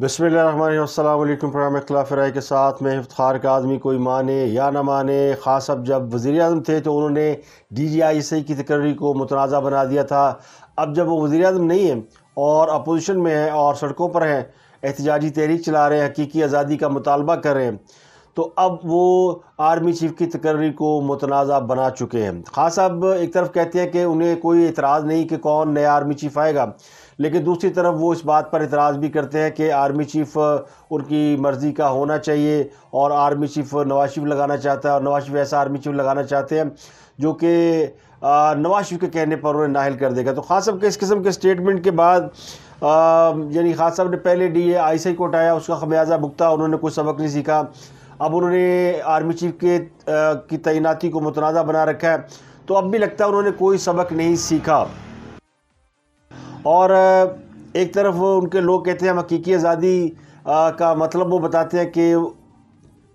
बसमिलकुम वरम्ला के साथ मैं इफ्तार का आदमी कोई माने या ना माने ख़ास अब जब वज़ी अजम थे तो उन्होंने डी जी आई एस की तकर्री को मुतनाज़ा बना दिया था अब जब वो वज़ी अजम नहीं है और अपोजिशन में हैं और सड़कों पर हैं एहतजाजी तहरीक चला रहे हैं हकीकी आज़ादी का मुतालबा कर रहे हैं तो अब वो आर्मी चीफ की तकर्री को मुतनाज़ा बना चुके हैं खास अब एक तरफ कहते हैं कि उन्हें कोई एतराज़ नहीं कि कौन नया आर्मी चीफ आएगा लेकिन दूसरी तरफ वो इस बात पर इतराज़ भी करते हैं कि आर्मी चीफ़ उनकी मर्ज़ी का होना चाहिए और आर्मी चीफ़ नवाज शरीफ लगाना चाहता है और नवाज शरीफ ऐसा आर्मी चीफ़ लगाना चाहते हैं जो कि नवाज शरीफ के कहने पर उन्हें नाहल कर देगा तो खास साहब के इस किस्म के स्टेटमेंट के बाद यानी खास साहब ने पहले डी ए आई से कोट आया उसका खमियाजा भुगता उन्होंने कोई सबक नहीं सीखा अब उन्होंने आर्मी चीफ के आ, की तैनाती को मुतनाज़ा बना रखा है तो अब भी लगता है उन्होंने कोई सबक नहीं सीखा और एक तरफ उनके लोग कहते हैं हम हकीकी आज़ादी का मतलब वो बताते हैं कि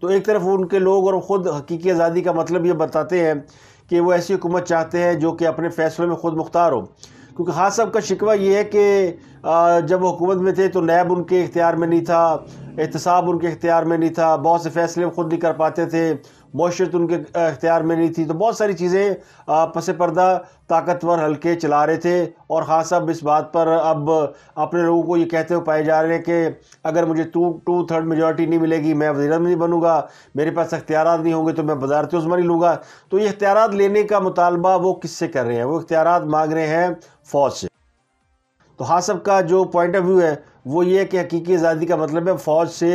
तो एक तरफ उनके लोग और ख़ुद हकीकी आज़ादी का मतलब ये बताते हैं कि वो ऐसी हुकूमत चाहते हैं जो कि अपने फैसलों में ख़ुद मुख्तार हो क्योंकि खास हाँ, साहब का शिकवा ये है कि जब वो हुकूमत में थे तो नैब उनके इख्तियार में नहीं था एहतसाब उनके इख्तियार में नहीं था बहुत से फैसले ख़ुद नहीं कर पाते थे मौशरत उनके अख्तियार में नहीं थी तो बहुत सारी चीज़ें पस पर्दा ताकतवर हल्के चला रहे थे और ख़ास अब इस बात पर अब अपने लोगों को ये कहते हुए पाए जा रहे हैं कि अगर मुझे टू टू थर्ड मेजोरिटी नहीं मिलेगी मैं वजीर नहीं बनूंगा मेरे पास अख्तियार नहीं होंगे तो मैं वजारत उस्मा नहीं लूँगा तो ये अख्तियार लेने का मुतालबा वो किससे कर रहे हैं वो इख्तियार मांग रहे हैं फ़ौज से तो हाँ सब का जो पॉइंट ऑफ व्यू है वो ये कि हकीकी आज़ादी का मतलब है फ़ौज से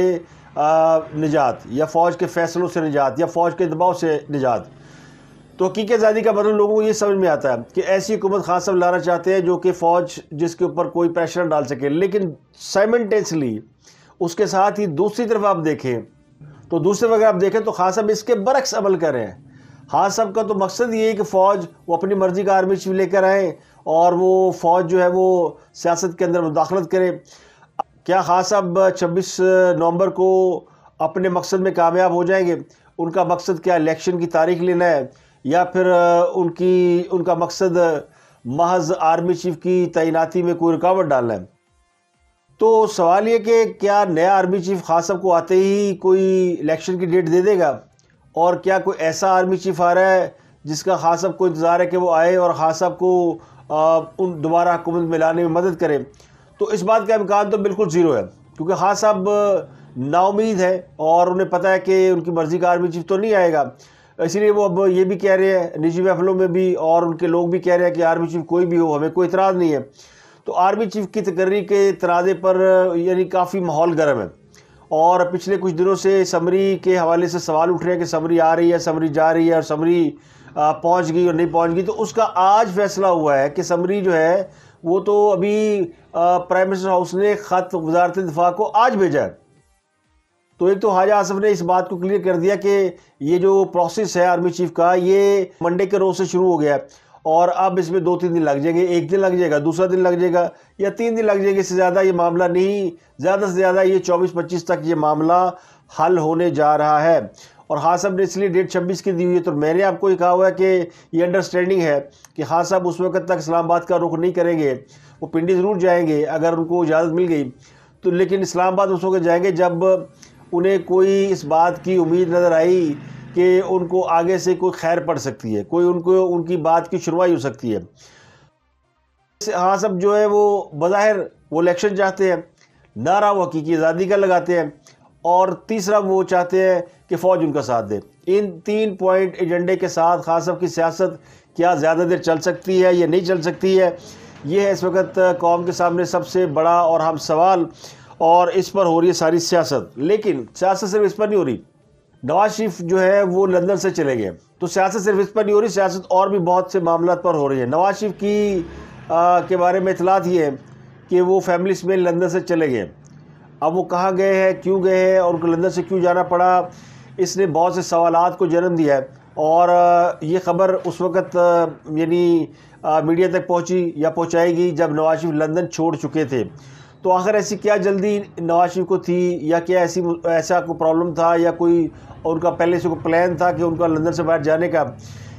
निजात या फ़ौज के फैसलों से निजात या फ़ौज के दबाव से निजात तो हकीक आज़ादी का मतलब लोगों को ये समझ में आता है कि ऐसी हुकूमत खास सब लाना चाहते हैं जो कि फ़ौज जिसके ऊपर कोई प्रेशर डाल सके लेकिन साइमेंटेसली उसके साथ ही दूसरी तरफ आप देखें तो दूसरी तरफ अगर आप देखें तो खास साहब इसके बरक्स अमल करें खास साहब का तो मकसद ये है कि फ़ौज वो अपनी मर्ज़ी का आर्मी चीफ लेकर आएँ और वो फ़ौज जो है वो सियासत के अंदर मुदाखलत करें क्या खान साहब छब्बीस नवंबर को अपने मकसद में कामयाब हो जाएंगे उनका मकसद क्या इलेक्शन की तारीख लेना है या फिर उनकी उनका मकसद महज आर्मी चीफ की तैनाती में कोई रुकावट डालना है तो सवाल ये कि क्या नया आर्मी चीफ खान साहब को आते ही कोई इलेक्शन की डेट दे देगा और क्या कोई ऐसा आर्मी चीफ आ रहा है जिसका खान साहब को इंतज़ार है कि वो आए और खान साहब को आ, उन दोबारा हुकूमत में लाने में मदद करें तो इस बात का इम्कान तो बिल्कुल ज़ीरो है क्योंकि खान हाँ साहब नाउमीद है और उन्हें पता है कि उनकी मर्ज़ी का आर्मी चीफ तो नहीं आएगा इसीलिए वो अब ये भी कह रहे हैं निजी महफलों में भी और उनके लोग भी कह रहे हैं कि आर्मी चीफ कोई भी हो हमें कोई इतराज़ नहीं है तो आर्मी चीफ की तकर्री के तराजे पर यानी काफ़ी माहौल गर्म है और पिछले कुछ दिनों से समरी के हवाले से सवाल उठ रहे हैं कि समरी आ रही है समरी जा रही है और समरी पहुंच गई और नहीं पहुंच गई तो उसका आज फैसला हुआ है कि समरी जो है वो तो अभी प्राइम मिनिस्टर हाउस ने ख़त वजारत दफा को आज भेजा है तो एक तो हाजा आसफ ने इस बात को क्लियर कर दिया कि ये जो प्रोसेस है आर्मी चीफ का ये मंडे के रोज़ से शुरू हो गया है और अब इसमें दो तीन दिन लग जाएंगे एक दिन लग जाएगा दूसरा दिन लग जाएगा या तीन दिन लग जाएंगे इससे ज़्यादा ये मामला नहीं ज़्यादा से ज़्यादा ये चौबीस पच्चीस तक ये मामला हल होने जा रहा है और हाँ साहब ने इसलिए डेट छब्बीस की दी हुई है तो मैंने आपको ये कहा हुआ है कि ये अंडरस्टैंडिंग है कि हाँ साहब उस वक्त तक इस्लामाबाद का रुख नहीं करेंगे वो पिंडी ज़रूर जाएंगे अगर उनको इजाज़त मिल गई तो लेकिन इस्लामाबाद उस वक्त जाएंगे जब उन्हें कोई इस बात की उम्मीद नज़र आई कि उनको आगे से कोई खैर पड़ सकती है कोई उनको उनकी बात की शुरुआई हो सकती है हाँ सब जो है वो बज़ाहिर वो इलेक्शन चाहते हैं नारा वो हकीकी आज़ादी का लगाते हैं और तीसरा वो चाहते हैं कि फ़ौज उनका साथ दे इन तीन पॉइंट एजेंडे के साथ खास की सियासत क्या ज़्यादा देर चल सकती है या नहीं चल सकती है ये है इस वक्त कौम के सामने सबसे बड़ा और हम सवाल और इस पर हो रही है सारी सियासत लेकिन सियासत सिर्फ इस पर नहीं हो रही नवाज शरीफ जो है वो लंदन से चले गए तो सियासत सिर्फ इस पर नहीं हो रही सियासत और भी बहुत से मामला पर हो रही है नवाज शरीफ की आ, के बारे में इतलात ये है कि वो फैमिली समेत लंदन से चले गए अब वो कहाँ गए हैं क्यों गए हैं और उनको लंदन से क्यों जाना पड़ा इसने बहुत से सवाल को जन्म दिया है और ये ख़बर उस वक़्त यानी मीडिया तक पहुँची या पहुँचाएगी जब नवाज शरीफ लंदन छोड़ चुके थे तो आखिर ऐसी क्या जल्दी नवाज शरीफ को थी या क्या ऐसी ऐसा कोई प्रॉब्लम था या कोई उनका पहले से कोई प्लान था कि उनका लंदन से बाहर जाने का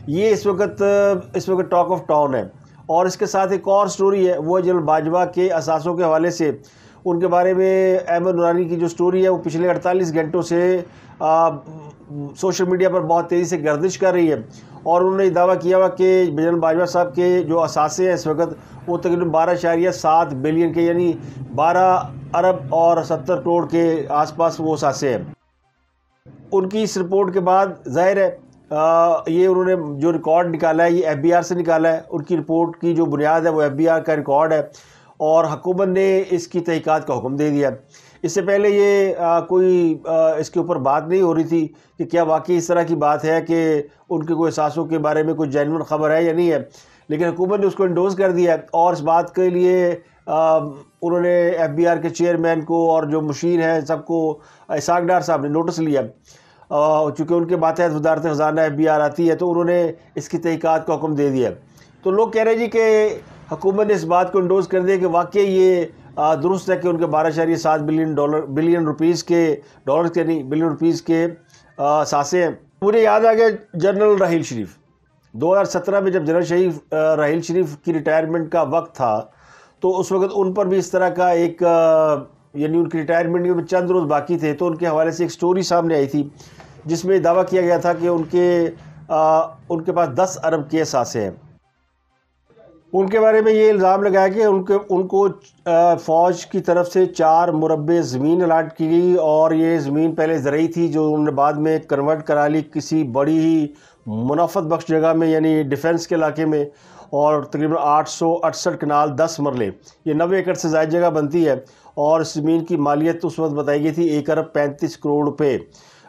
ये इस वक्त इस वक्त टॉक ऑफ टाउन है और इसके साथ एक और स्टोरी है वो है जनरल बाजवा के असासों के हवाले से उनके बारे में अहमद नुरानी की जो स्टोरी है वो पिछले 48 घंटों से सोशल मीडिया पर बहुत तेज़ी से गर्दिश कर रही है और उन्होंने दावा किया हुआ कि बिजन बाजवा साहब के जो असासे हैं इस वक्त वो तकरीबन बारह शारिया सात बिलियन के यानी बारह अरब और सत्तर करोड़ के आसपास वो असासे हैं उनकी इस रिपोर्ट के बाद जाहिर है आ, ये उन्होंने जो रिकॉर्ड निकाला है ये एफ से निकाला है उनकी रिपोर्ट की जो बुनियाद है वो एफ का रिकॉर्ड है और हुकूमत ने इसकी तहकीक़ात का हुक्म दे दिया है इससे पहले ये आ, कोई आ, इसके ऊपर बात नहीं हो रही थी कि क्या वाकई इस तरह की बात है कि उनके कोई सासों के बारे में कोई जैनवन खबर है या नहीं है लेकिन हुकूमत ने उसको इंडोज कर दिया और इस बात के लिए आ, उन्होंने एफ बी आर के चेयरमैन को और जो मशीर हैं सबको इसाक डार साहब ने नोटिस लिया चूँकि उनके मातहत वजारत ख़जाना एफ बी आर आती है तो उन्होंने इसकी तहकीक़ात का हुक्म दे दिया तो लोग कह रहे जी कि हुकूमत ने इस बात को इंडोज़ कर दिया कि वाकई ये दुरुस्त है कि उनके बारह शहरी सात बिलियन डॉलर बिलियन रुपीज़ के डॉलर के नहीं बिलियन रुपीज़ के सासे हैं मुझे याद आ गया जनरल राहील शरीफ 2017 में जब जनरल शरीफ राहील शरीफ की रिटायरमेंट का वक्त था तो उस वक्त उन पर भी इस तरह का एक यानी उनकी रिटायरमेंट में चंद रोज़ बाकी थे तो उनके हवाले से एक स्टोरी सामने आई थी जिसमें दावा किया गया था कि उनके आ, उनके पास दस अरब के सासे हैं उनके बारे में ये इल्ज़ाम लगाया कि उनके उनको फ़ौज की तरफ से चार मुरबे ज़मीन अलाट की गई और ये ज़मीन पहले ज़रूरी थी जो उन्होंने बाद में कन्वर्ट करा ली किसी बड़ी ही मुनाफत बख्श जगह में यानी डिफेंस के इलाके में और तकरीबन आठ सौ अड़सठ कनाल दस मरले ये नबे एकड़ से ज़ायद जगह बनती है और इस ज़मीन की मालियत उस वक्त बताई गई थी एक अरब पैंतीस करोड़ रुपये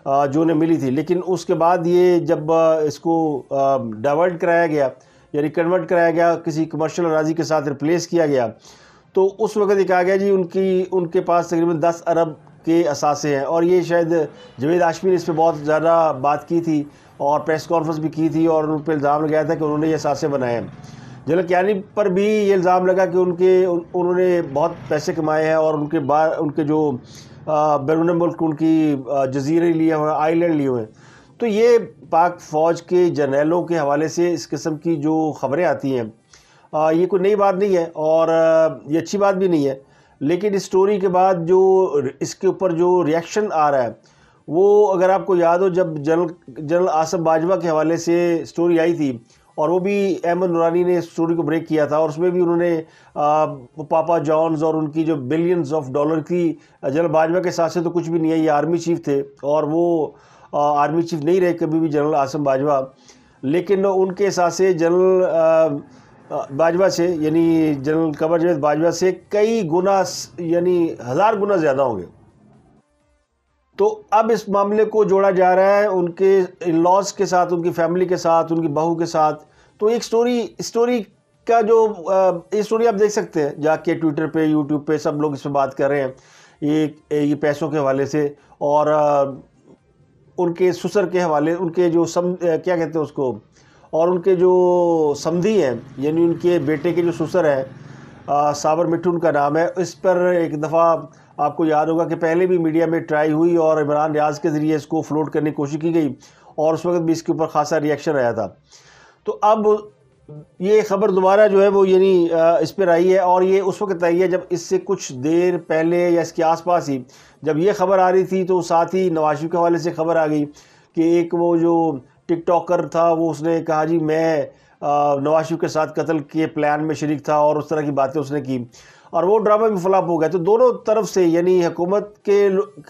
जो उन्हें मिली थी लेकिन उसके बाद ये जब इसको डाइवर्ट कराया गया यानी कन्वर्ट कराया गया किसी कमर्शियल अराजी के साथ रिप्लेस किया गया तो उस वक्त ये कहा गया जी उनकी उनके पास तकरीबन दस अरब के असासे हैं और ये शायद जवेद आशमी ने इस पर बहुत ज़्यादा बात की थी और प्रेस कॉन्फ्रेंस भी की थी और उन पर इल्ज़ाम लगाया था कि उन्होंने ये असासे बनाए हैं जनरल क्यारी पर भी ये इल्ज़ाम लगा कि उनके उन, उन्होंने बहुत पैसे कमाए हैं और उनके बाद उनके जो बैरून मुल्क उनकी जजीरे लिए हुए आइलैंड लिए हुए हैं तो ये पाक फ़ौज के जर्नैलों के हवाले से इस किस्म की जो ख़बरें आती हैं ये कोई नई बात नहीं है और ये अच्छी बात भी नहीं है लेकिन इस स्टोरी के बाद जो इसके ऊपर जो रिएक्शन आ रहा है वो अगर आपको याद हो जब जनरल जनरल आसफ बाजवा के हवाले से स्टोरी आई थी और वो भी अहमद नूरानी ने स्टोरी को ब्रेक किया था और उसमें भी उन्होंने आ, पापा जॉन्स और उनकी जो बिलियंस ऑफ डॉलर की जनरल बाजवा के साथ से तो कुछ भी नहीं है ये आर्मी चीफ थे और वो आर्मी चीफ नहीं रहे कभी भी जनरल आसम बाजवा लेकिन उनके साथ से जनरल बाजवा से यानी जनरल कमर जवेद बाजवा से कई गुना यानी हज़ार गुना ज़्यादा होंगे तो अब इस मामले को जोड़ा जा रहा है उनके इन लॉज के साथ उनकी फैमिली के साथ उनकी बहू के साथ तो एक स्टोरी स्टोरी का जो ये स्टोरी आप देख सकते हैं जाके ट्विटर पे यूट्यूब पे सब लोग इस पर बात कर रहे हैं ये ये पैसों के हवाले से और उनके सुसर के हवाले उनके जो सम क्या कहते हैं उसको और उनके जो समधी है यानी उनके बेटे के जो सुसर है साबर मिट्टू उनका नाम है इस पर एक दफ़ा आपको याद होगा कि पहले भी मीडिया में ट्राई हुई और इमरान रियाज के ज़रिए इसको फ्लोट करने की कोशिश की गई और उस वक्त भी इसके ऊपर ख़ासा रिएक्शन आया था तो अब ये खबर दोबारा जो है वो यानी इस पर आई है और ये उस वक्त आई है जब इससे कुछ देर पहले या इसके आसपास ही जब ये खबर आ रही थी तो साथ ही नवाज शरीफ के हवाले से खबर आ गई कि एक वो जो टिकटॉकर था वो उसने कहा जी मैं नवाज शरीफ के साथ कत्ल के प्लान में शरीक था और उस तरह की बातें उसने की और वो ड्रामा भी फ्लॉप हो गया तो दोनों तरफ से यानी हुकूमत के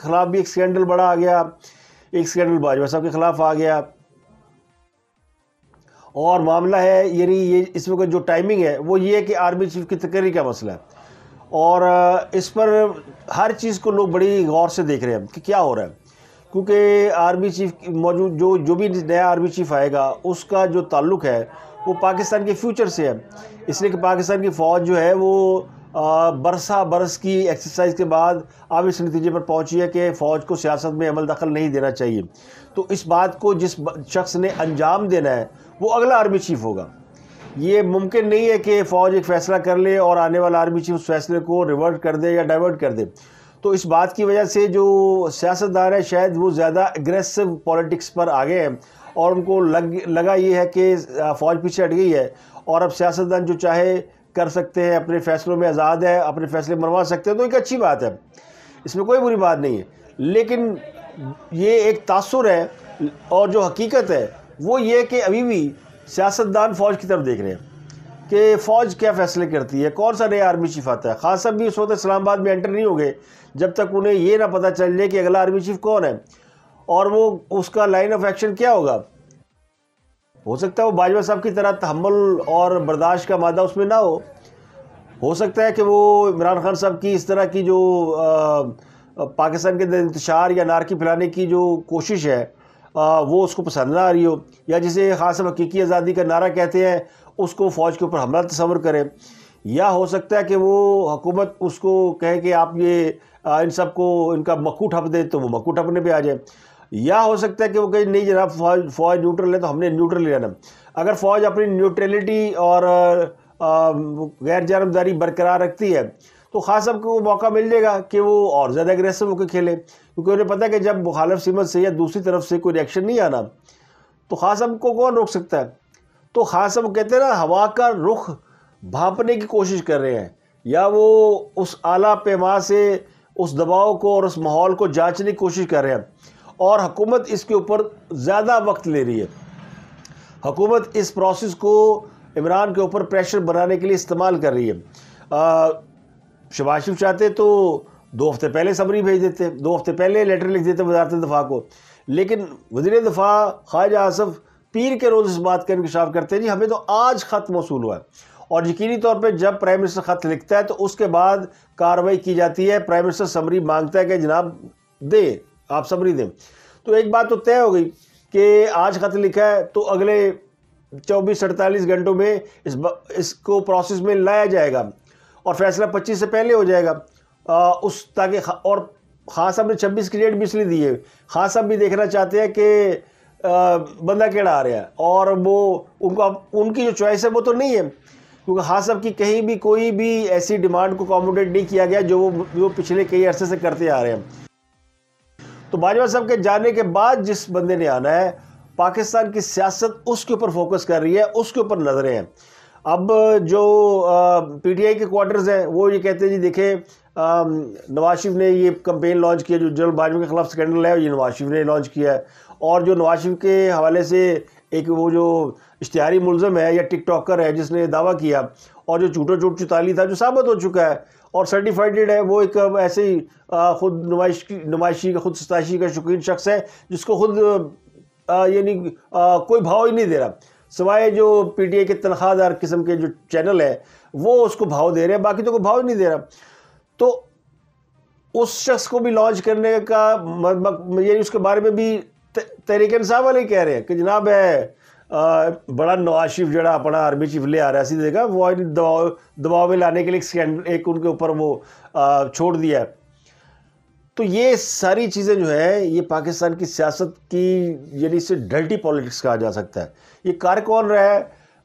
ख़िलाफ़ भी एक स्कैंडल बड़ा आ गया एक स्कैंडल भाजपा साहब के ख़िलाफ़ आ गया और मामला है यानी ये इस वक्त जो टाइमिंग है वो ये है कि आर्मी चीफ की तकरीर का मसला है और इस पर हर चीज़ को लोग बड़ी गौर से देख रहे हैं कि क्या हो रहा है क्योंकि आर्मी चीफ मौजूद जो जो भी नया आर्मी चीफ आएगा उसका जो ताल्लुक़ है वो पाकिस्तान के फ्यूचर से है इसलिए कि पाकिस्तान की फ़ौज जो है वो बरसा बरस की एक्सरसाइज के बाद अब इस नतीजे पर पहुंची है कि फ़ौज को सियासत में अमल दखल नहीं देना चाहिए तो इस बात को जिस शख्स ने अंजाम देना है वो अगला आर्मी चीफ होगा ये मुमकिन नहीं है कि फ़ौज एक फ़ैसला कर ले और आने वाला आर्मी चीफ उस फैसले को रिवर्ट कर दे या डाइवर्ट कर दे तो इस बात की वजह से जो सियासतदान है शायद वो ज़्यादा एग्रेसिव पॉलिटिक्स पर आ गए हैं और उनको लग लगा ये है कि फ़ौज पीछे हट गई है और अब सियासतदान जो चाहे कर सकते हैं अपने फ़ैसलों में आज़ाद है अपने फ़ैसले मनवा सकते हैं तो एक अच्छी बात है इसमें कोई बुरी बात नहीं है लेकिन ये एक तासुर है और जो हकीकत है वो ये कि अभी भी सियासतदान फ़ौज की तरफ देख रहे हैं कि फ़ौज क्या फैसले करती है कौन सा नया आर्मी चीफ आता है खास भी उस वक्त इस्लामाबाद में एंटर नहीं हो गए जब तक उन्हें ये ना पता चल जाए कि अगला आर्मी चीफ कौन है और वो उसका लाइन ऑफ एक्शन क्या होगा हो सकता है वो बाजवा साहब की तरह तहमल और बर्दाश्त का मादा उसमें ना हो हो सकता है कि वो इमरान खान साहब की इस तरह की जो आ, पाकिस्तान के अंदर इंतशार या नारकी फैलाने की जो कोशिश है आ, वो उसको पसंद ना आ रही हो या जिसे ख़ास हकीकी आज़ादी का नारा कहते हैं उसको फ़ौज के ऊपर हमला तस्वर करें या हो सकता है कि वो हुकूमत उसको कहे कि आप ये आ, इन सबको इनका मक्ू ठप दें तो वो मक्ू ठपने पर आ जाए या हो सकता है कि वो कहे नहीं जनाब फौज फौज न्यूट्रल है तो हमने न्यूट्रल ले रहना अगर फ़ौज अपनी न्यूट्रलिटी और गैर जानबदारी बरकरार रखती है तो खास सबको मौका मिल जाएगा कि वो और ज़्यादा अग्रेसिव होकर खेले क्योंकि उन्हें पता है कि जब मुखालफ सीमत से या दूसरी तरफ से कोई रिएक्शन नहीं आना तो खासम को कौन रोक सकता है तो खासम कहते हैं ना हवा का रुख भापने की कोशिश कर रहे हैं या वो उस आला पैमा से उस दबाव को और उस माहौल को जांचने की कोशिश कर रहे हैं और हकूमत इसके ऊपर ज़्यादा वक्त ले रही है हकूमत इस प्रोसेस को इमरान के ऊपर प्रेशर बनाने के लिए इस्तेमाल कर रही है शबाशिफ चाहते तो दो हफ्ते पहले सबरी भेज देते दो हफ्ते पहले लेटर लिख देते वजारत दफा को लेकिन वजीर दफा ख्वाजा आसफ पीर के रोज़ इस बात का इंकशाफ करते हैं जी हमें तो आज ख़त मौसू हुआ है और यकीनी तौर पर जब प्राइम मिनिस्टर ख़त लिखता है तो उसके बाद कार्रवाई की जाती है प्राइम मिनिस्टर समरी मांगता है कि जनाब दे आप समरी दें तो एक बात तो तय हो गई कि आज ख़त लिखा है तो अगले चौबीस अड़तालीस घंटों में इस इसको प्रोसेस में लाया जाएगा और फैसला पच्चीस से पहले हो जाएगा उस ताकि और खास साहब ने छब्बीस क्रिकेट भी इसलिए दिए खास साहब भी देखना चाहते हैं कि बंदा केड़ा आ रहा है और वो उनको उनकी जो चॉइस है वो तो नहीं है क्योंकि खास साहब की कहीं भी कोई भी ऐसी डिमांड को कॉमोडेट नहीं किया गया जो वो वो पिछले कई अरसे से करते आ रहे हैं तो बाजवा साहब के जाने के बाद जिस बंदे ने आना है पाकिस्तान की सियासत उसके ऊपर फोकस कर रही है उसके ऊपर नज़रें हैं अब जो पीटीआई के क्वार्टर्स हैं वो ये कहते हैं जी देखें Um, नवाज शरीफ ने ये कंपेन लॉन्च किया जो जनरल बाजवा के खिलाफ स्कैंडल है ये नवाज शरीफ ने लॉन्च किया है और जो नवाज शरीफ के हवाले से एक वो जो इश्तहारी मुलम है या टिकटॉकर है जिसने दावा किया और जो चूटो चूट चुताली था जो साबित हो चुका है और सर्टिफाइडेड है वो एक um, ऐसे ही uh, खुद नुमाइश नुमाइशी का खुद सताशी का शौकीन शख्स है जिसको खुद uh, यानी uh, कोई भाव ही नहीं दे रहा सिवाए जो पीटीए के तनख्वाहदार किस्म के जो चैनल है वो उसको भाव दे रहे हैं बाकी तो कोई भाव ही नहीं दे रहा तो उस शख्स को भी लॉन्च करने का यानी उसके बारे में भी तहरीक इंसाफ वाले कह रहे हैं कि जनाब है आ, बड़ा नवाज शरीफ जरा अपना आर्मी चीफ ले आ रहा है देखा वो दबाव दबाव में लाने के लिए एक, एक उनके ऊपर वो आ, छोड़ दिया है तो ये सारी चीज़ें जो है ये पाकिस्तान की सियासत की यानी इसे डल्टी पॉलिटिक्स कहा जा सकता है ये कार कौन रहा है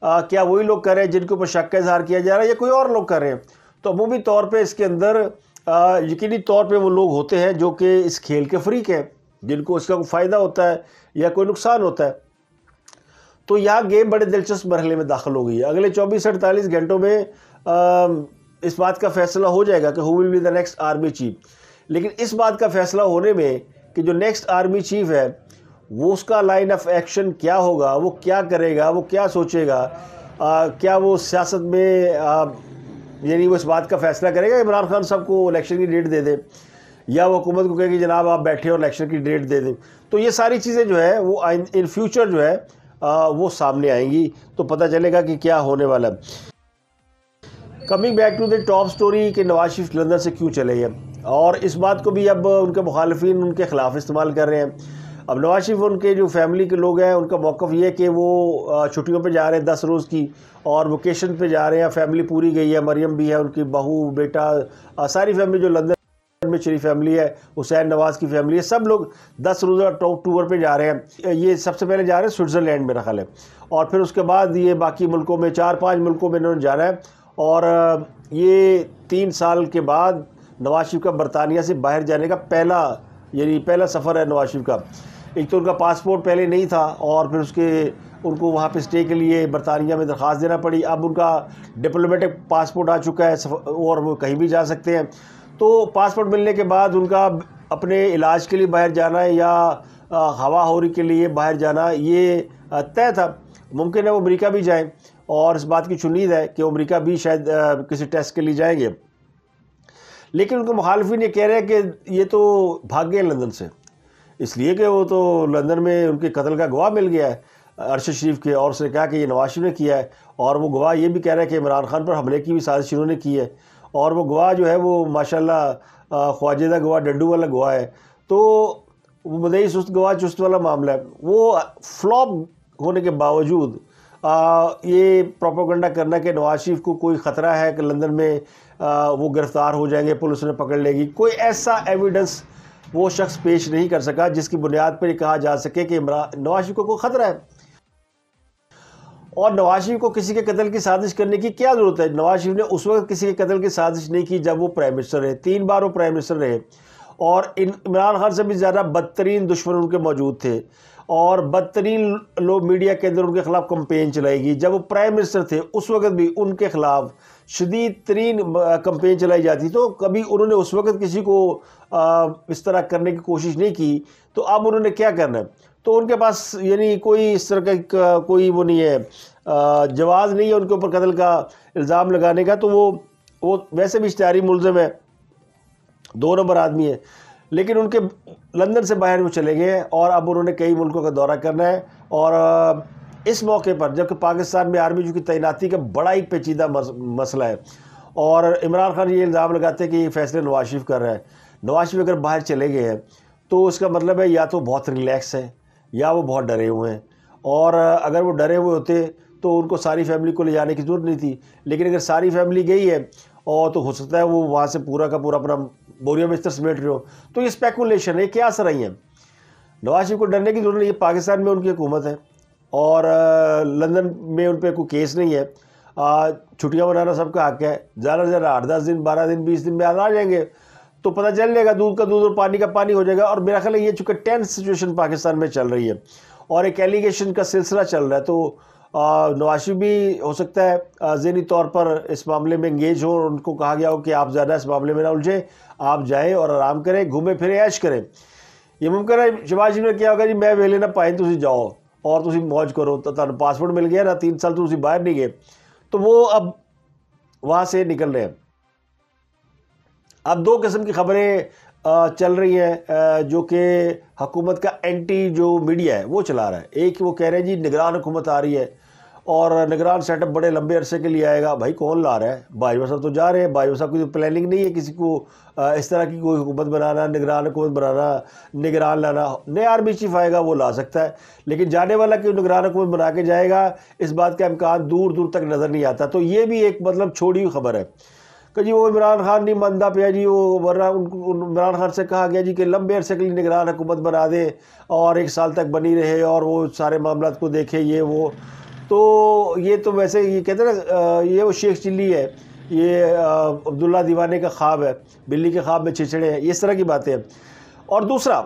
आ, क्या वही लोग कर रहे हैं जिनके ऊपर शक का इजहार किया जा रहा है या कोई और लोग कर रहे हैं तो अमूमी तौर पर इसके अंदर यकीनी तौर पर वो लोग होते हैं जो कि इस खेल के फ्रीक हैं जिनको इसका कोई फ़ायदा होता है या कोई नुकसान होता है तो यह गेम बड़े दिलचस्प मरहले में दाखिल हो गई है अगले चौबीस अड़तालीस घंटों में इस बात का फैसला हो जाएगा कि who will be the next army chief लेकिन इस बात का फैसला होने में कि जो नेक्स्ट आर्मी चीफ है वो उसका लाइन ऑफ एक्शन क्या होगा वो क्या करेगा वो क्या सोचेगा आ, क्या वो सियासत में आ, यानी वो इस बात का फैसला करेगा इमरान खान साहब को इलेक्शन की डेट दे दें या वो हुकूमत को कहे कि जनाब आप बैठे और इलेक्शन की डेट दे दें तो ये सारी चीज़ें जो है वो इन फ्यूचर जो है आ, वो सामने आएंगी तो पता चलेगा कि क्या होने वाला है coming back to the top story कि नवाज शरीफ लंदन से क्यों चले गए और इस बात को भी अब उनके मुखालफी उनके ख़िलाफ़ इस्तेमाल कर रहे हैं अब नवाज शरीफ उनके जो फैमिली के लोग हैं उनका मौक़ ये है कि वो छुट्टियों पर जा रहे हैं दस रोज़ की और वोकेशन पे जा रहे हैं फैमिली पूरी गई है मरियम भी है उनकी बहू बेटा सारी फैमिली जो लंदन में शरीफ फैमिली है हुसैन नवाज़ की फैमिली है सब लोग दस रोज़ा टूर पे जा रहे हैं ये सबसे पहले जा रहे हैं स्विट्ज़रलैंड मेरा ख्याल है और फिर उसके बाद ये बाकी मुल्कों में चार पाँच मुल्कों में इन्होंने जाना है और ये तीन साल के बाद नवाज शरीफ का बरतानिया से बाहर जाने का पहला यानी पहला सफ़र है नवाज शरीफ का एक तो उनका पासपोर्ट पहले नहीं था और फिर उसके उनको वहाँ पे स्टे के लिए बरतानिया में दरख्वास्त देना पड़ी अब उनका डिप्लोमेटिक पासपोर्ट आ चुका है और वो कहीं भी जा सकते हैं तो पासपोर्ट मिलने के बाद उनका अपने इलाज के लिए बाहर जाना या हवा होरी के लिए बाहर जाना ये तय था मुमकिन है वो अमरीका भी जाएँ और इस बात की चुनीद है कि अमरीका भी शायद किसी टेस्ट के लिए जाएंगे लेकिन उनके मुखालफी ये कह रहे हैं कि ये तो भाग गए लंदन से इसलिए कि वो तो लंदन में उनके कत्ल का गवाह मिल गया है अरशद शरीफ के और उसने कहा कि ये नवाज शरीफ ने किया है और वो गवाह ये भी कह रहे हैं कि इमरान खान पर हमले की भी साजिश इन्होंने की है और वो गवाह जो है वो माशाल्लाह ख्वाजेदा गवाह डंडू वाला गवाह है तो वो मदई सुस्त गवाह चुस्त वाला मामला है वो फ्लॉप होने के बावजूद आ, ये प्रोपोगंडा करना कि नवाज शरीफ को कोई ख़तरा है कि लंदन में आ, वो गिरफ़्तार हो जाएंगे पुलिस ने पकड़ लेगी कोई ऐसा एविडेंस वो शख्स पेश नहीं कर सका जिसकी बुनियाद पर कहा जा सके कि इमरान नवाज शरीफ को कोई ख़तरा है और नवाज शरीफ को किसी के कत्ल की साजिश करने की क्या ज़रूरत है नवाज शरीफ ने उस वक्त किसी के कत्ल की साजिश नहीं की जब वो प्राइम मिनिस्टर रहे तीन बार वो प्राइम मिनिस्टर रहे और इमरान खान से भी ज़्यादा बदतरीन दुश्मन उनके मौजूद थे और बदतरीन लोग मीडिया के अंदर उनके ख़िलाफ़ कंपेन चलाएगी जब वो प्राइम मिनिस्टर थे उस वक्त भी उनके ख़िलाफ़ शदीद तरीन कंपेन चलाई जाती तो कभी उन्होंने उस वक्त किसी को इस तरह करने की कोशिश नहीं की तो अब उन्होंने क्या करना है तो उनके पास यानी कोई इस तरह का कोई वो नहीं है जवाज़ नहीं है उनके ऊपर कत्ल का इल्ज़ाम लगाने का तो वो वो वैसे भी इश्तारी मुलम है दो नंबर आदमी है लेकिन उनके लंदन से बाहर वो चले गए और अब उन्होंने कई मुल्कों का दौरा करना है और इस मौके पर जबकि पाकिस्तान में आर्मी जो की तैनाती का बड़ा ही पेचीदा मसला है और इमरान खान ये इल्ज़ाम लगाते हैं कि ये फैसले नवाज शरीफ कर रहे हैं नवाज शरीफ अगर बाहर चले गए हैं तो उसका मतलब है या तो बहुत रिलैक्स है या वो बहुत डरे हुए हैं और अगर वो डरे हुए होते तो उनको सारी फैमिली को ले जाने की ज़रूरत नहीं थी लेकिन अगर सारी फैमिली गई है और तो हो सकता है वो वहाँ से पूरा का पूरा अपना बोरिया बिस्तर समेट रहे हो तो ये स्पेकुलेशन है क्या असर आई है नवाज शरीफ को डरने की जरूरत नहीं है पाकिस्तान में उनकी हुकूमत है और लंदन में उन पर कोई केस नहीं है छुट्टियाँ बनाना सबका हक है ज़्यादा से ज़्यादा आठ दस दिन बारह दिन बीस दिन में आ जाएंगे तो पता चल जाएगा दूध का दूध और पानी का पानी हो जाएगा और मेरा ख्याल है ये चूंकि टेंथ सिचुएशन पाकिस्तान में चल रही है और एक एलिगेशन का सिलसिला चल रहा है तो नवाज भी हो सकता है जहनी तौर पर इस मामले में इंगेज हो और उनको कहा गया हो कि आप ज़्यादा इस मामले में ना उलझें आप जाएँ और आराम करें घूमें फिरें ऐश करें ये मुमकिन है शिवाज जी ने क्या होगा जी मैं वेले ना पाए तुम जाओ और तुम मौज करो तो तुम पासपोर्ट मिल गया ना तीन साल तो बाहर नहीं गए तो वो अब वहाँ से निकल रहे हैं अब दो किस्म की खबरें चल रही हैं जो कि हकूमत का एंटी जो मीडिया है वो चला रहा है एक वो कह रहे हैं जी निगरान हुकूमत आ रही है और निगरान सेटअप बड़े लंबे अरसे के लिए आएगा भाई कौन ला रहा है बाजवा साहब तो जा रहे हैं बाजवा साहब की तो प्लानिंग नहीं है किसी को इस तरह की कोई हुकूमत बनाना निगरान हुकूमत बनाना निगरान लाना नया आर्मी चीफ आएगा वो ला सकता है लेकिन जाने वाला क्यों निगरान हुकूमत बना के जाएगा इस बात का इम्कान दूर दूर तक नज़र नहीं आता तो ये भी एक मतलब छोड़ी हुई खबर है कि जी वो इमरान खान नहीं मानता पाया जी वो वरना उनको इमरान खान से कहा गया जी कि लंबे अरसे के लिए निगरान हुकूमत बना दें और एक साल तक बनी रहे और वो सारे मामला को देखे ये वो तो ये तो वैसे ये कहते ना ये वो शेख चिल्ली है ये अब्दुल्ला दीवाने का ख्वाब है बिल्ली के ख्वाब में छिछड़े हैं इस तरह की बातें हैं और दूसरा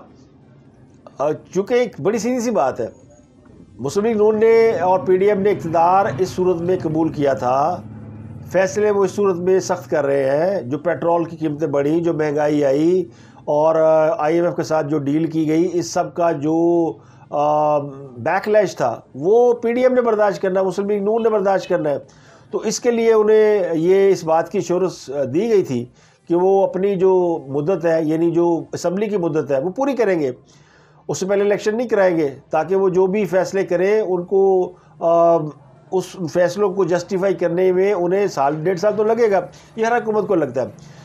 चूँकि एक बड़ी सीधी सी बात है मुस्लिम लीग नून ने और पीडीएम ने इकतदार इस सूरत में कबूल किया था फैसले वो इस सूरत में सख्त कर रहे हैं जो पेट्रोल की कीमतें बढ़ी जो महंगाई आई और आईएमएफ के साथ जो डील की गई इस सब का जो बैकलैश था वो पीडीएम ने बर्दाश्त करना है मुस्लिम लीग नून ने बर्दाश्त करना है तो इसके लिए उन्हें ये इस बात की शोरस दी गई थी कि वो अपनी जो मुद्दत है यानी जो असम्बली की मुद्दत है वो पूरी करेंगे उससे पहले इलेक्शन नहीं कराएंगे ताकि वो जो भी फैसले करें उनको आ, उस फैसलों को जस्टिफाई करने में उन्हें साल डेढ़ साल तो लगेगा ये हर हुकूमत को लगता है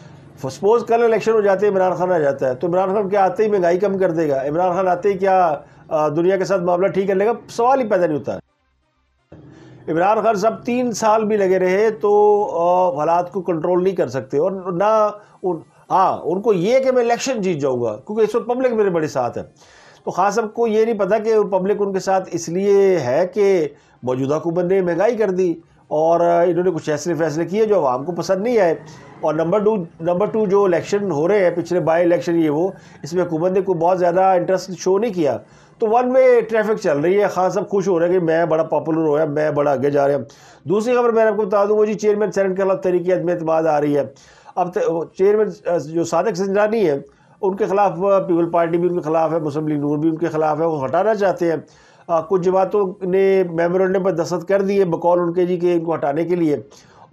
सपोज कल इलेक्शन हो जाते हैं इमरान खान आ जाता है तो इमरान खान क्या आते ही महंगाई कम कर देगा इमरान खान आते ही क्या दुनिया के साथ मामला ठीक कर लेगा सवाल ही पैदा नहीं होता इमरान खान साहब तीन साल भी लगे रहे तो हालात को कंट्रोल नहीं कर सकते और ना उन हाँ उनको ये कि मैं इलेक्शन जीत जाऊँगा क्योंकि इस वक्त पब्लिक मेरे बड़े साथ है तो खास सबको ये नहीं पता कि पब्लिक उनके साथ इसलिए है कि मौजूदा हुकूमत ने महंगाई कर दी और इन्होंने कुछ ऐसे फैसले किए जो आवाम को पसंद नहीं आए और नंबर टू नंबर टू जो इलेक्शन हो रहे हैं पिछले बाई इलेक्शन ये वो इसमें हुकूमत ने कोई बहुत ज़्यादा इंटरेस्ट शो नहीं किया तो वन वे ट्रैफिक चल रही है खास सब खुश हो रहे हैं कि मैं बड़ा पॉपुलर हो होया मैं बड़ा आगे जा रहा हूँ दूसरी खबर मैंने आपको बता दूँ वो जी चेयरमैन सेनेट के खिलाफ तरीके अदम अतमाद आ रही है अब चेयरमैन जो सादक सिंजरानी है उनके खिलाफ पीपल पार्टी भी उनके खिलाफ है मुस्लिम लीग नूर भी उनके खिलाफ है वो हटाना चाहते हैं हाँ, कुछ जमातों ने मेमोरेंडम पर दस्त कर दिए बकौल उनके जी के इनको हटाने के लिए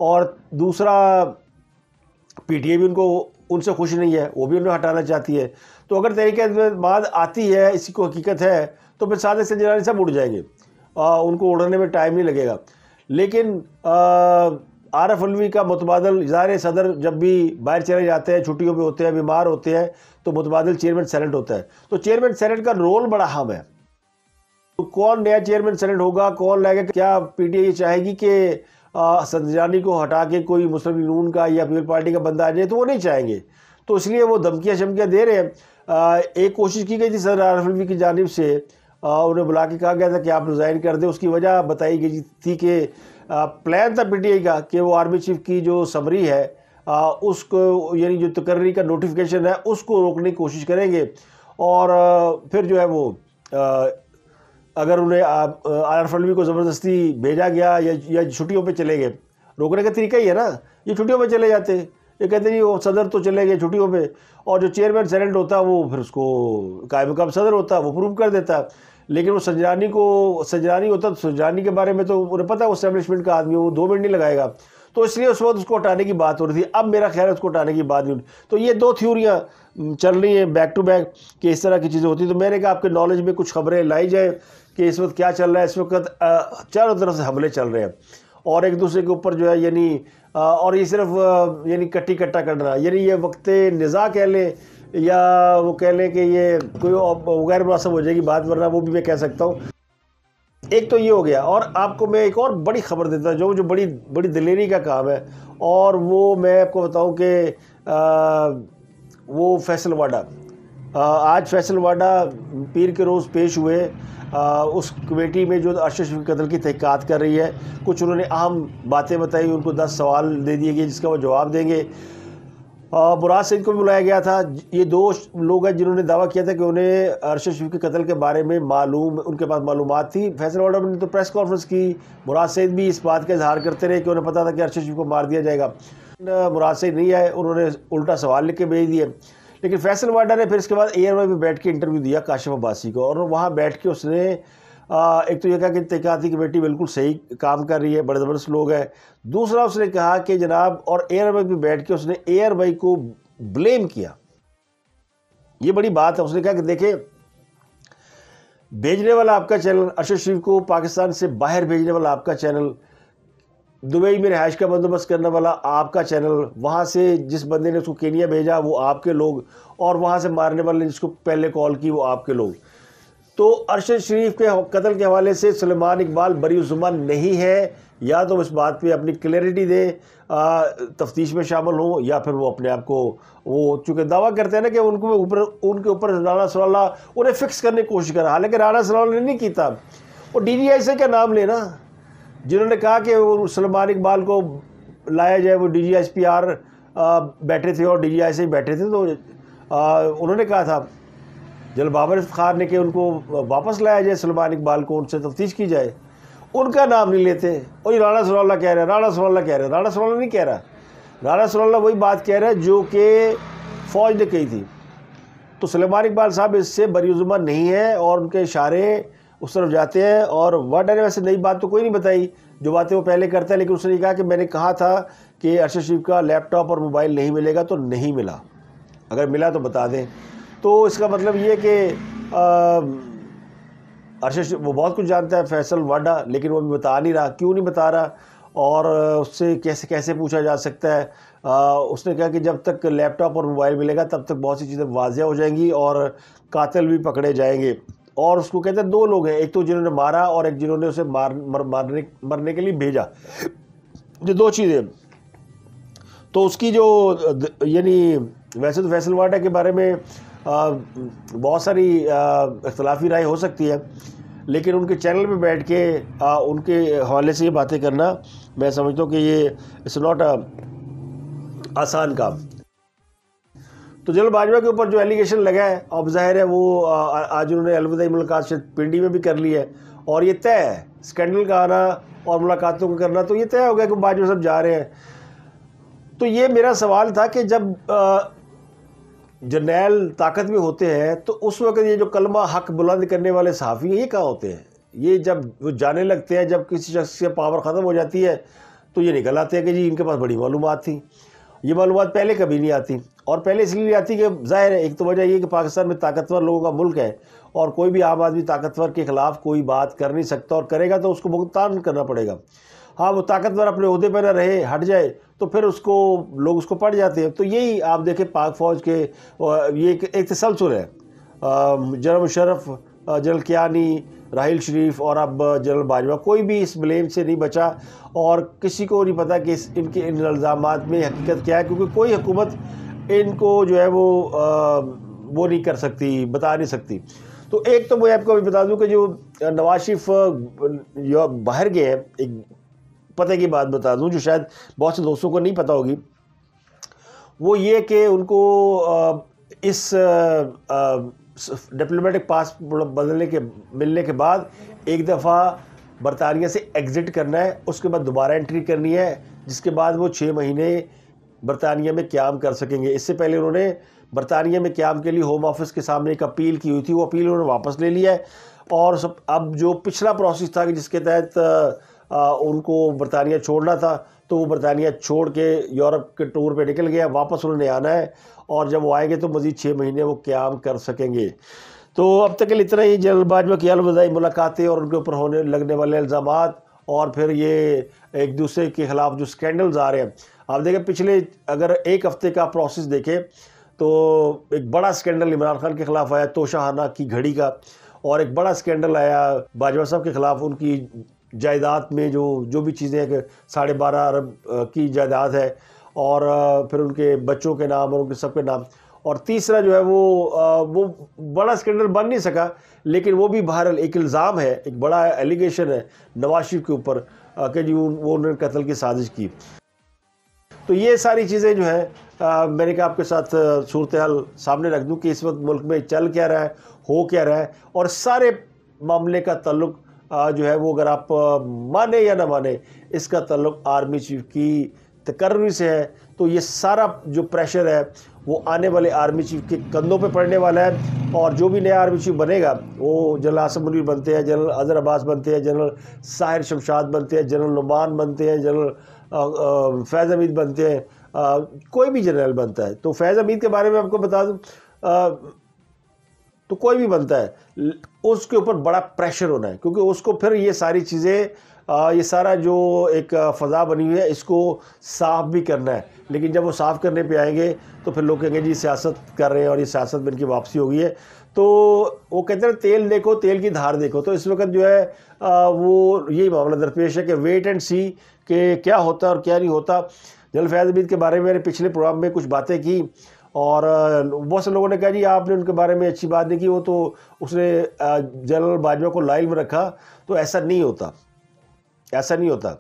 और दूसरा पीटीए भी उनको उनसे खुश नहीं है वो भी उन्हें हटाना चाहती है तो अगर तरीके बाद आती है इसी को हकीकत है तो फिर सादे से जलानी सब उड़ जाएंगे आ, उनको उड़ने में टाइम नहीं लगेगा लेकिन आर एफ अलवी का मुतबादल इजार सदर जब भी बाहर चले जाते हैं छुट्टियों पर होते हैं बीमार होते हैं तो मुतबादल चेयरमैन सेनेट होता है तो चेयरमैन सेनेट का रोल बड़ा अहम है तो कौन नया चेयरमैन सेनेट होगा कौन लाएगा क्या पीटीआई चाहेगी कि संजरानी को हटा के कोई मुस्लिम यून का या पीपल पार्टी का बंदा आ जाए तो वो नहीं चाहेंगे तो इसलिए वो धमकियाँ शमकियाँ दे रहे हैं एक कोशिश की गई थी सदर आरफी की जानब से उन्हें बुला के कहा गया था कि आप रिज़ाइन कर दें उसकी वजह बताई गई थी कि प्लान था पीटीआई का कि वो आर्मी चीफ की जो समरी है आ, उसको यानी जो तकर्री का नोटिफिकेशन है उसको रोकने की कोशिश करेंगे और फिर जो है वो अगर उन्हें आप आर फलवी को ज़बरदस्ती भेजा गया या या छुट्टियों पे चले गए रोकने का तरीका ही है ना ये छुट्टियों पे चले जाते ये कहते नहीं वो सदर तो चले गए छुट्टियों पे और जो चेयरमैन सेनेट होता है वो फिर उसको कायम काम सदर होता वो प्रूव कर देता लेकिन वो सजरानी को सजरानी होता तो सजरानी के बारे में तो उन्हें पता है वो का आदमी वो दो मिनट नहीं लगाएगा तो इसलिए उस वक्त उसको हटाने की बात हो रही थी अब मेरा ख्याल है उसको हटाने की बात नहीं तो ये दो थ्योरियाँ चल रही हैं बैक टू बैक कि इस तरह की चीज़ें होती तो मैंने कहा आपके नॉलेज में कुछ खबरें लाई जाएँ कि इस वक्त क्या चल रहा है इस वक्त चारों तरफ से हमले चल रहे हैं और एक दूसरे के ऊपर जो है यानी और ये सिर्फ यानी कट्टी कट्टा कर रहा है यानी ये वक्त निज़ा कह लें या वो कह लें कि ये कोई गैर मुनासब हो जाएगी बात वरना वो भी मैं कह सकता हूँ एक तो ये हो गया और आपको मैं एक और बड़ी खबर देता हूँ जो जो बड़ी बड़ी दिलेरी का काम है और वो मैं आपको बताऊँ कि वो फैसलवाडा आज फैसल वाडा पीर के रोज़ पेश हुए आ, उस कमेटी में जो अरशद शफी कतल की तहकात कर रही है कुछ उन्होंने अहम बातें बताई उनको दस सवाल दे दिए गए जिसका वो जवाब देंगे मुराद सिंह को भी बुलाया गया था ये दो लोग हैं जिन्होंने दावा किया था कि उन्हें अरशद शफी के कत्ल के बारे में मालूम उनके पास मालूम थी फैसल वाडा ने तो प्रेस कॉन्फ्रेंस की मुराद सैद भी इस बात का इजहार करते रहे कि उन्हें पता था कि अरशद शफी को मार दिया जाएगा मुराद सैद नहीं आए उन्होंने उल्टा सवाल लिख के भेज दिए लेकिन फैसल वाडा ने फिर इसके बाद एयर में भी बैठ के इंटरव्यू दिया काशिफ अब्बासी को और वहाँ बैठ के उसने आ, एक तो यह कहा कि तहकीकती कमेटी बिल्कुल सही काम कर रही है बड़े ज़बरदस्त लोग हैं दूसरा उसने कहा कि जनाब और एयर में भी बैठ के उसने एयर भाई को ब्लेम किया ये बड़ी बात है उसने कहा कि देखे भेजने वाला आपका चैनल अशोक शिव को पाकिस्तान से बाहर भेजने वाला आपका चैनल दुबई में रहाइश का बंदोबस्त करने वाला आपका चैनल वहाँ से जिस बंदे ने उसको केनिया भेजा वो आपके लोग और वहाँ से मारने वाले जिसको पहले कॉल की वो आपके लोग तो अरशद शरीफ के कत्ल के हवाले से सलमान इकबाल बरी जुम्मन नहीं है या तो इस बात पे अपनी क्लैरिटी दें तफ्तीश में शामिल हों या फिर वो अपने आप को वो चूँकि दावा करते हैं ना कि उनको ऊपर उनके ऊपर राना सलाला उन्हें फ़िक्स करने की कोशिश करा हालांकि राना सलाला ने नहीं किया और डी डी आई से क्या नाम लेना जिन्होंने कहा कि वो सलमान इकबाल को लाया जाए वो D G S P R बैठे थे और डी जी आई से बैठे थे तो आ, उन्होंने कहा था जल बाबर खान ने कि उनको वापस लाया जाए सलमान इकबाल को उनसे तफ्तीश की जाए उनका नाम नहीं लेते और ये राणा सरोल्ला कह रहे हैं राणा सरोल्ला कह रहे हैं राणा सरोल्ला नहीं कह रहा राणा सरोल्ला वही बात कह रहा है जो कि फ़ौज ने कही थी तो सलमान इकबाल साहब इससे बरी नहीं है और उनके इशारे उस तरफ जाते हैं और वर्ड ने वैसे नई बात तो कोई नहीं बताई जो बातें वो पहले करता है लेकिन उसने कहा कि मैंने कहा था कि अर्शद शरीफ का लैपटॉप और मोबाइल नहीं मिलेगा तो नहीं मिला अगर मिला तो बता दें तो इसका मतलब ये कि अर्शद वो बहुत कुछ जानता है फैसल वाडा लेकिन वो भी बता नहीं रहा क्यों नहीं बता रहा और उससे कैसे कैसे पूछा जा सकता है आ, उसने कहा कि जब तक लैपटॉप और मोबाइल मिलेगा तब तक बहुत सी चीज़ें वाजिया हो जाएंगी और कातिल भी पकड़े जाएंगे और उसको कहते हैं दो लोग हैं एक तो जिन्होंने मारा और एक जिन्होंने उसे मार मर, मारने मरने के लिए भेजा जो दो चीज़ें तो उसकी जो यानी वैसे तो फैसल के बारे में बहुत सारी इख्तलाफी राय हो सकती है लेकिन उनके चैनल पे बैठ के आ, उनके हवाले से ये बातें करना मैं समझता हूँ कि ये इट्स नॉट आसान काम तो जनरल बाजवा के ऊपर जो एलिगेशन लगा है अब जाहिर है वो आज उन्होंने अलविदा मुलाकात शायद पिंडी में भी कर ली है और ये तय है स्कैंडल का आना और मुलाकातों का करना तो ये तय हो गया कि बाजवा साहब जा रहे हैं तो ये मेरा सवाल था कि जब जनरल ताकत में होते हैं तो उस वक्त ये जो कलमा हक बुलंद करने वाले सहाफ़ी हैं ये कहाँ होते हैं ये जब वो जाने लगते हैं जब किसी शख्स की पावर ख़त्म हो जाती है तो ये निकल आते हैं कि जी इनके पास बड़ी मालूम थी ये मालूम पहले कभी नहीं आती और पहले इसलिए नहीं आती कि जाहिर है एक तो वजह यह कि पाकिस्तान में ताकतवर लोगों का मुल्क है और कोई भी आम आदमी ताकतवर के ख़िलाफ़ कोई बात कर नहीं सकता और करेगा तो उसको भुगतान करना पड़ेगा हाँ वो ताकतवर अपने अहदे पर ना रहे हट जाए तो फिर उसको लोग उसको पड़ जाते हैं तो यही आप देखें पाक फ़ौज के ये एक तसलसल है जनरल मुशरफ जनरल कियानी राहिल शरीफ और अब जनरल बाजवा कोई भी इस ब्लेम से नहीं बचा और किसी को नहीं पता कि इस इनके इन इल्ज़ाम में हकीकत क्या है क्योंकि कोई हुकूमत इनको जो है वो आ, वो नहीं कर सकती बता नहीं सकती तो एक तो मैं आपको अभी बता दूं कि जो नवाज शरीफ बाहर गए हैं एक पते की बात बता दूं जो शायद बहुत से दोस्तों को नहीं पता होगी वो ये कि उनको इस डिप्लोमेटिक पास मतलब बदलने के मिलने के बाद एक दफ़ा बरतानिया से एग्ज़िट करना है उसके बाद दोबारा एंट्री करनी है जिसके बाद वो छः महीने बरतानिया में क्याम कर सकेंगे इससे पहले उन्होंने बरतानिया में क्याम के लिए होम ऑफिस के सामने एक अपील की हुई थी वो अपील उन्होंने वापस ले लिया है और सब अब जो पिछला प्रोसेस था कि जिसके तहत उनको बरतानिया छोड़ना था तो वो बरतानिया छोड़ के यूरोप के टूर पे निकल गया वापस उन्होंने आना है और जब वो आएंगे तो मज़ीद छः महीने वो क्याम कर सकेंगे तो अब तक के लिए इतना ही जनरल बाजवा की अलविदाई मुलाकातें और उनके ऊपर होने लगने वाले इल्ज़ाम और फिर ये एक दूसरे के ख़िलाफ़ जो स्कैंडल्स आ रहे हैं आप देखें पिछले अगर एक हफ़्ते का प्रोसेस देखें तो एक बड़ा स्कैंडल इमरान खान के ख़िलाफ़ आया तोशाहाना की घड़ी का और एक बड़ा स्कैंडल आया बाजवा साहब के ख़िलाफ़ उनकी जायदाद में जो जो भी चीज़ें साढ़े बारह अरब की जायदाद है और फिर उनके बच्चों के नाम और उनके सबके नाम और तीसरा जो है वो वो बड़ा स्कैंडल बन नहीं सका लेकिन वो भी बहरहाल एक इल्ज़ाम है एक बड़ा एलिगेशन है नवाज शरीफ के ऊपर कि जी वो उन्होंने कत्ल की साजिश की तो ये सारी चीज़ें जो हैं मैंने कहा आपके साथ सूरत हाल सामने रख दूँ कि इस वक्त मुल्क में चल क्या रहा है हो क्या रहा है और सारे मामले का तल्लुक़ जो है वो अगर आप माने या ना माने इसका तल्लुक आर्मी चीफ की तकर्री से है तो ये सारा जो प्रेशर है वो आने वाले आर्मी चीफ के कंधों पे पड़ने वाला है और जो भी नया आर्मी चीफ बनेगा वो जनरल आसम बनते हैं जनरल अजहर अब्बास बनते हैं जनरल साहिर शमशाद बनते हैं जनरल नुमान बनते हैं जनरल फैज़ हमीद बनते हैं कोई भी जनरल बनता है तो फैज़ हमीद के बारे में आपको बता दूँ तो कोई भी बनता है उसके ऊपर बड़ा प्रेशर होना है क्योंकि उसको फिर ये सारी चीज़ें ये सारा जो एक फ़ज़ा बनी हुई है इसको साफ़ भी करना है लेकिन जब वो साफ़ करने पे आएंगे तो फिर लोग कहेंगे जी सियासत कर रहे हैं और ये सियासत में इनकी वापसी हो गई है तो वो कहते हैं तेल देखो तेल की धार देखो तो इस वक्त जो है वो यही मामला दरपेश है कि वेट एंड सी के क्या होता और क्या नहीं होता जल फ़ैज़बीद के बारे में मैंने पिछले प्रोग्राम में कुछ बातें की और बहुत से लोगों ने कहा जी आपने उनके बारे में अच्छी बात नहीं की वो तो उसने जनरल बाजवा को लाइन में रखा तो ऐसा नहीं होता ऐसा नहीं होता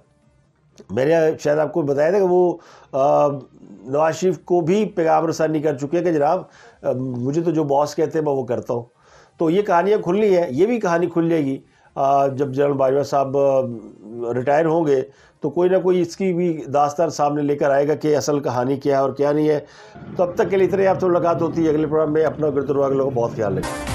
मैंने शायद आपको बताया था कि वो नवाज शरीफ को भी पैगाम रसानी कर चुके हैं कि जनाब मुझे तो जो बॉस कहते हैं मैं वो करता हूँ तो ये कहानियाँ खुलनी है ये भी कहानी खुल जाएगी जब जनरल बाजवा साहब रिटायर होंगे तो कोई ना कोई इसकी भी दास्तान सामने लेकर आएगा कि असल कहानी क्या है और क्या नहीं है तब तक के लिए इतने तो लगात होती है अगले प्रोग्राम में अपना गुरुद्वार लोगों का बहुत ख्याल रखें